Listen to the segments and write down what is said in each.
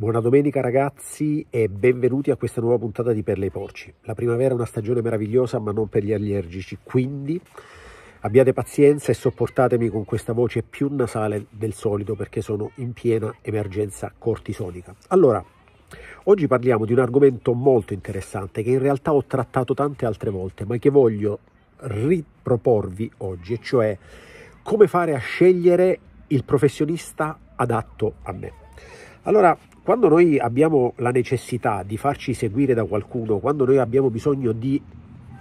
Buona domenica ragazzi e benvenuti a questa nuova puntata di Perle e Porci. La primavera è una stagione meravigliosa ma non per gli allergici, quindi abbiate pazienza e sopportatemi con questa voce più nasale del solito perché sono in piena emergenza cortisonica. Allora, oggi parliamo di un argomento molto interessante che in realtà ho trattato tante altre volte ma che voglio riproporvi oggi, e cioè come fare a scegliere il professionista adatto a me. Allora, quando noi abbiamo la necessità di farci seguire da qualcuno, quando noi abbiamo bisogno di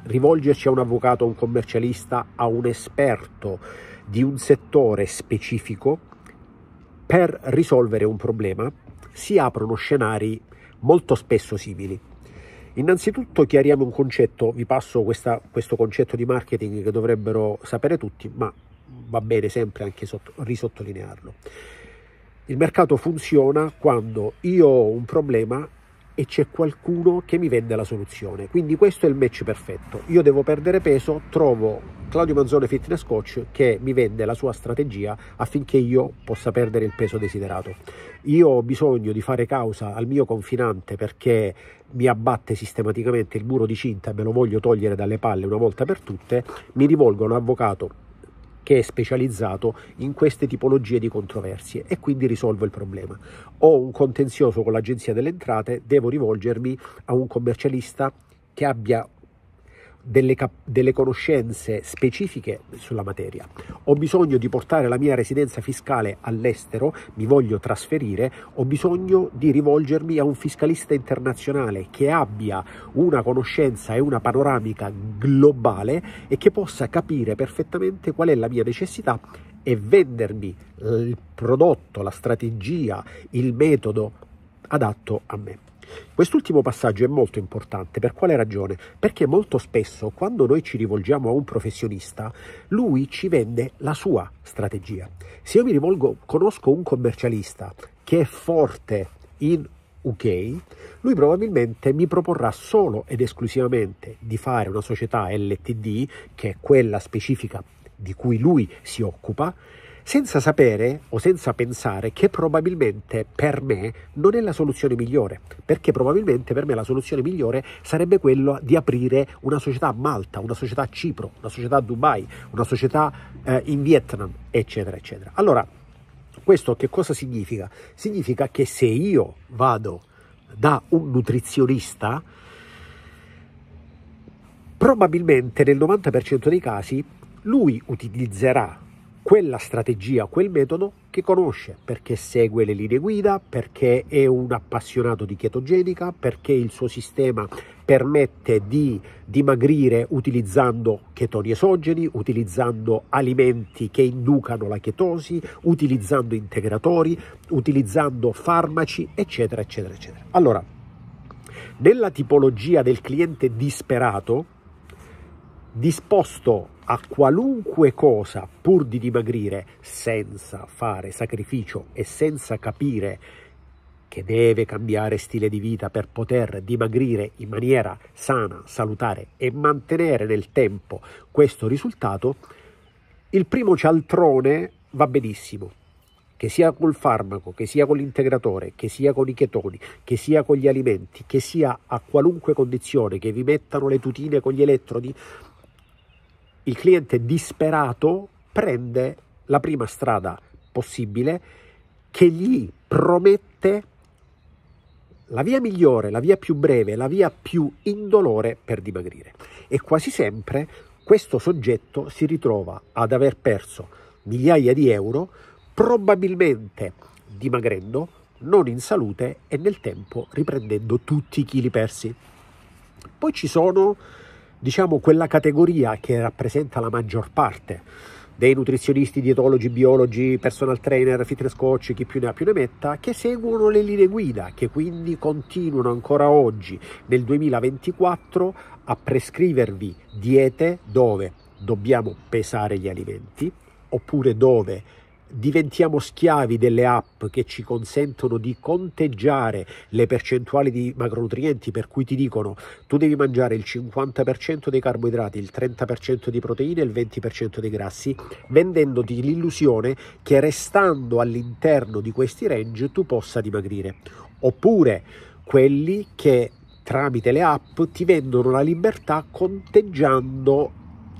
rivolgerci a un avvocato, a un commercialista, a un esperto di un settore specifico per risolvere un problema, si aprono scenari molto spesso simili. Innanzitutto chiariamo un concetto, vi passo questa, questo concetto di marketing che dovrebbero sapere tutti, ma va bene sempre anche sotto, risottolinearlo. Il mercato funziona quando io ho un problema e c'è qualcuno che mi vende la soluzione. Quindi questo è il match perfetto. Io devo perdere peso, trovo Claudio Manzone Fitness Coach che mi vende la sua strategia affinché io possa perdere il peso desiderato. Io ho bisogno di fare causa al mio confinante perché mi abbatte sistematicamente il muro di cinta e me lo voglio togliere dalle palle una volta per tutte. Mi rivolgo a un avvocato che è specializzato in queste tipologie di controversie e quindi risolvo il problema. Ho un contenzioso con l'Agenzia delle Entrate, devo rivolgermi a un commercialista che abbia delle, cap- delle conoscenze specifiche sulla materia. Ho bisogno di portare la mia residenza fiscale all'estero, mi voglio trasferire, ho bisogno di rivolgermi a un fiscalista internazionale che abbia una conoscenza e una panoramica globale e che possa capire perfettamente qual è la mia necessità e vendermi il prodotto, la strategia, il metodo adatto a me. Quest'ultimo passaggio è molto importante, per quale ragione? Perché molto spesso quando noi ci rivolgiamo a un professionista, lui ci vende la sua strategia. Se io mi rivolgo, conosco un commercialista che è forte in UK, lui probabilmente mi proporrà solo ed esclusivamente di fare una società LTD, che è quella specifica di cui lui si occupa, senza sapere o senza pensare che probabilmente per me non è la soluzione migliore, perché probabilmente per me la soluzione migliore sarebbe quella di aprire una società a Malta, una società a Cipro, una società a Dubai, una società eh, in Vietnam, eccetera, eccetera. Allora, questo che cosa significa? Significa che se io vado da un nutrizionista, probabilmente nel 90% dei casi lui utilizzerà quella strategia, quel metodo che conosce, perché segue le linee guida, perché è un appassionato di chetogenica, perché il suo sistema permette di dimagrire utilizzando chetoni esogeni, utilizzando alimenti che inducano la chetosi, utilizzando integratori, utilizzando farmaci, eccetera, eccetera, eccetera. Allora, nella tipologia del cliente disperato, disposto a qualunque cosa pur di dimagrire senza fare sacrificio e senza capire che deve cambiare stile di vita per poter dimagrire in maniera sana, salutare e mantenere nel tempo questo risultato, il primo cialtrone va benissimo, che sia col farmaco, che sia con l'integratore, che sia con i chetoni, che sia con gli alimenti, che sia a qualunque condizione, che vi mettano le tutine con gli elettrodi, il cliente disperato prende la prima strada possibile che gli promette la via migliore, la via più breve, la via più indolore per dimagrire. E quasi sempre questo soggetto si ritrova ad aver perso migliaia di euro, probabilmente dimagrendo, non in salute e nel tempo riprendendo tutti i chili persi. Poi ci sono diciamo quella categoria che rappresenta la maggior parte dei nutrizionisti, dietologi, biologi, personal trainer, fitness coach, chi più ne ha più ne metta, che seguono le linee guida, che quindi continuano ancora oggi nel 2024 a prescrivervi diete dove dobbiamo pesare gli alimenti, oppure dove diventiamo schiavi delle app che ci consentono di conteggiare le percentuali di macronutrienti per cui ti dicono tu devi mangiare il 50% dei carboidrati, il 30% di proteine e il 20% dei grassi, vendendoti l'illusione che restando all'interno di questi range tu possa dimagrire. Oppure quelli che tramite le app ti vendono la libertà conteggiando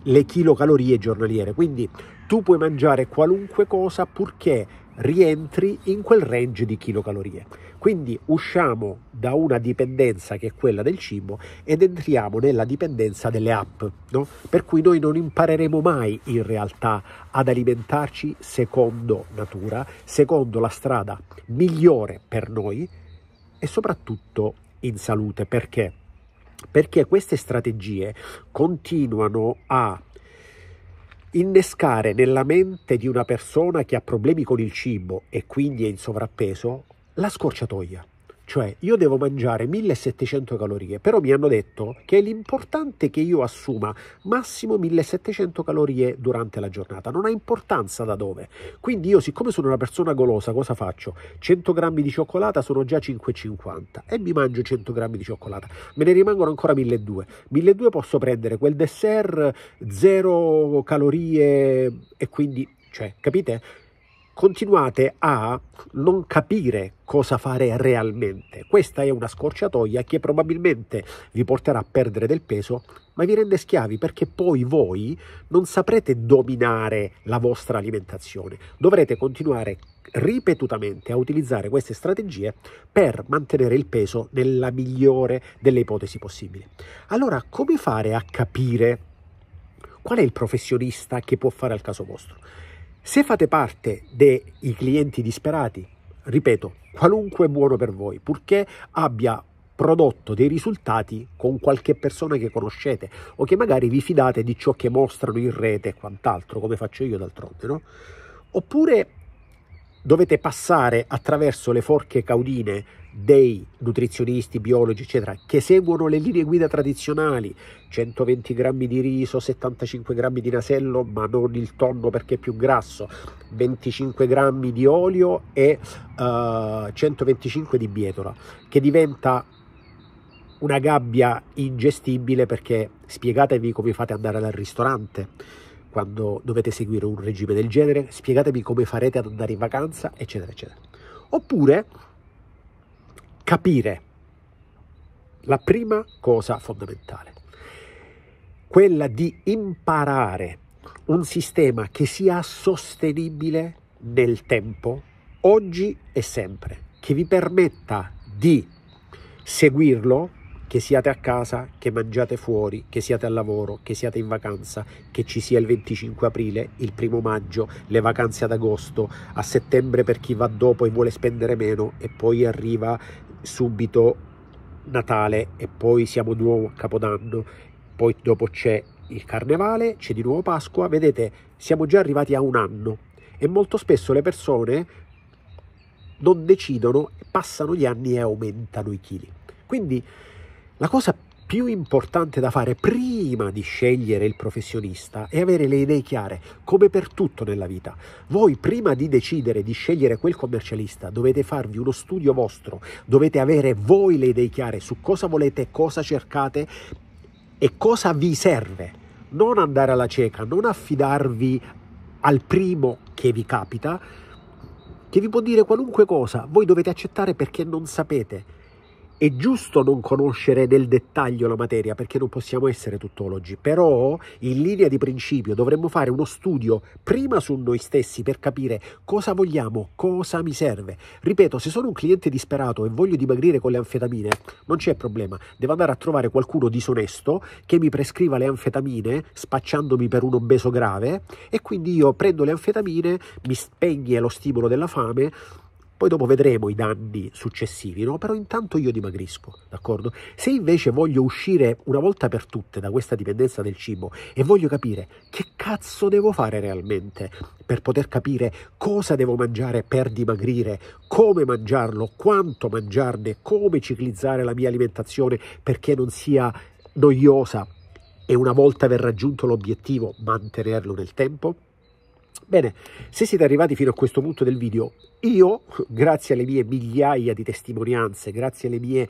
le chilocalorie giornaliere. Quindi tu puoi mangiare qualunque cosa purché rientri in quel range di chilocalorie. Quindi usciamo da una dipendenza che è quella del cibo ed entriamo nella dipendenza delle app, no? per cui noi non impareremo mai in realtà ad alimentarci secondo natura, secondo la strada migliore per noi e soprattutto in salute. Perché? Perché queste strategie continuano a Innescare nella mente di una persona che ha problemi con il cibo e quindi è in sovrappeso la scorciatoia. Cioè, io devo mangiare 1700 calorie, però mi hanno detto che è l'importante che io assuma massimo 1700 calorie durante la giornata, non ha importanza da dove. Quindi io, siccome sono una persona golosa, cosa faccio? 100 grammi di cioccolata sono già 5,50 e mi mangio 100 grammi di cioccolata, me ne rimangono ancora 1200. 1200 posso prendere quel dessert, zero calorie e quindi, cioè, capite? continuate a non capire cosa fare realmente. Questa è una scorciatoia che probabilmente vi porterà a perdere del peso, ma vi rende schiavi perché poi voi non saprete dominare la vostra alimentazione. Dovrete continuare ripetutamente a utilizzare queste strategie per mantenere il peso nella migliore delle ipotesi possibili. Allora, come fare a capire qual è il professionista che può fare al caso vostro? Se fate parte dei clienti disperati, ripeto, qualunque è buono per voi, purché abbia prodotto dei risultati con qualche persona che conoscete o che magari vi fidate di ciò che mostrano in rete e quant'altro, come faccio io d'altronde, no? Oppure dovete passare attraverso le forche caudine dei nutrizionisti, biologi, eccetera, che seguono le linee guida tradizionali, 120 grammi di riso, 75 grammi di nasello, ma non il tonno perché è più grasso, 25 grammi di olio e uh, eh, 125 di bietola, che diventa una gabbia ingestibile perché spiegatevi come fate ad andare al ristorante quando dovete seguire un regime del genere, spiegatevi come farete ad andare in vacanza, eccetera, eccetera. Oppure capire la prima cosa fondamentale, quella di imparare un sistema che sia sostenibile nel tempo, oggi e sempre, che vi permetta di seguirlo, che siate a casa, che mangiate fuori, che siate al lavoro, che siate in vacanza, che ci sia il 25 aprile, il primo maggio, le vacanze ad agosto, a settembre per chi va dopo e vuole spendere meno e poi arriva subito Natale e poi siamo di nuovo a Capodanno, poi dopo c'è il Carnevale, c'è di nuovo Pasqua, vedete siamo già arrivati a un anno e molto spesso le persone non decidono, passano gli anni e aumentano i chili. Quindi la cosa più importante da fare prima di scegliere il professionista è avere le idee chiare, come per tutto nella vita. Voi prima di decidere di scegliere quel commercialista dovete farvi uno studio vostro, dovete avere voi le idee chiare su cosa volete, cosa cercate e cosa vi serve. Non andare alla cieca, non affidarvi al primo che vi capita, che vi può dire qualunque cosa, voi dovete accettare perché non sapete è giusto non conoscere nel dettaglio la materia perché non possiamo essere tuttologi, però in linea di principio dovremmo fare uno studio prima su noi stessi per capire cosa vogliamo, cosa mi serve. Ripeto, se sono un cliente disperato e voglio dimagrire con le anfetamine, non c'è problema, devo andare a trovare qualcuno disonesto che mi prescriva le anfetamine spacciandomi per un obeso grave e quindi io prendo le anfetamine, mi spegne lo stimolo della fame, poi dopo vedremo i danni successivi, no? Però intanto io dimagrisco, d'accordo? Se invece voglio uscire una volta per tutte da questa dipendenza del cibo e voglio capire che cazzo devo fare realmente per poter capire cosa devo mangiare per dimagrire, come mangiarlo, quanto mangiarne, come ciclizzare la mia alimentazione perché non sia noiosa e una volta aver raggiunto l'obiettivo mantenerlo nel tempo, Bene, se siete arrivati fino a questo punto del video, io, grazie alle mie migliaia di testimonianze, grazie alle mie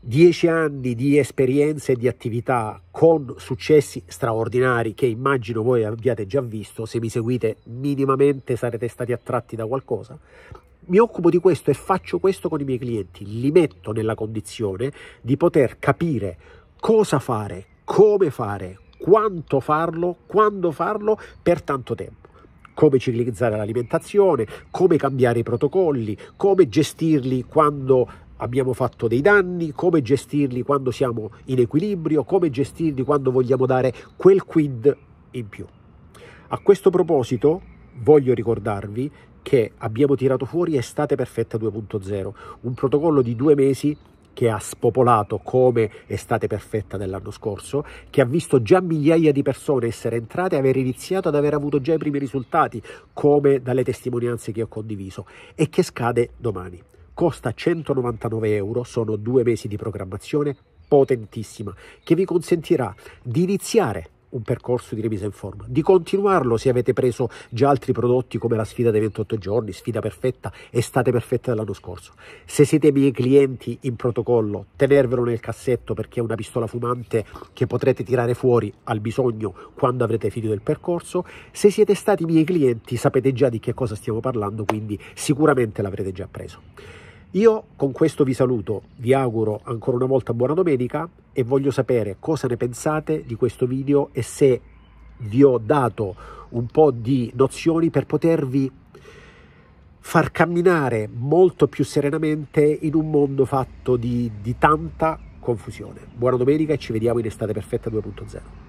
dieci anni di esperienze e di attività con successi straordinari che immagino voi abbiate già visto, se mi seguite minimamente sarete stati attratti da qualcosa, mi occupo di questo e faccio questo con i miei clienti, li metto nella condizione di poter capire cosa fare, come fare, quanto farlo, quando farlo per tanto tempo come ciclizzare l'alimentazione, come cambiare i protocolli, come gestirli quando abbiamo fatto dei danni, come gestirli quando siamo in equilibrio, come gestirli quando vogliamo dare quel quid in più. A questo proposito voglio ricordarvi che abbiamo tirato fuori Estate Perfetta 2.0, un protocollo di due mesi che ha spopolato come estate perfetta dell'anno scorso, che ha visto già migliaia di persone essere entrate e aver iniziato ad aver avuto già i primi risultati, come dalle testimonianze che ho condiviso, e che scade domani. Costa 199 euro, sono due mesi di programmazione potentissima, che vi consentirà di iniziare un percorso di remisa in forma, di continuarlo se avete preso già altri prodotti come la sfida dei 28 giorni, sfida perfetta, estate perfetta dell'anno scorso. Se siete miei clienti in protocollo, tenervelo nel cassetto perché è una pistola fumante che potrete tirare fuori al bisogno quando avrete finito il percorso. Se siete stati miei clienti sapete già di che cosa stiamo parlando, quindi sicuramente l'avrete già preso. Io con questo vi saluto, vi auguro ancora una volta buona domenica e voglio sapere cosa ne pensate di questo video e se vi ho dato un po' di nozioni per potervi far camminare molto più serenamente in un mondo fatto di, di tanta confusione. Buona domenica e ci vediamo in estate perfetta 2.0.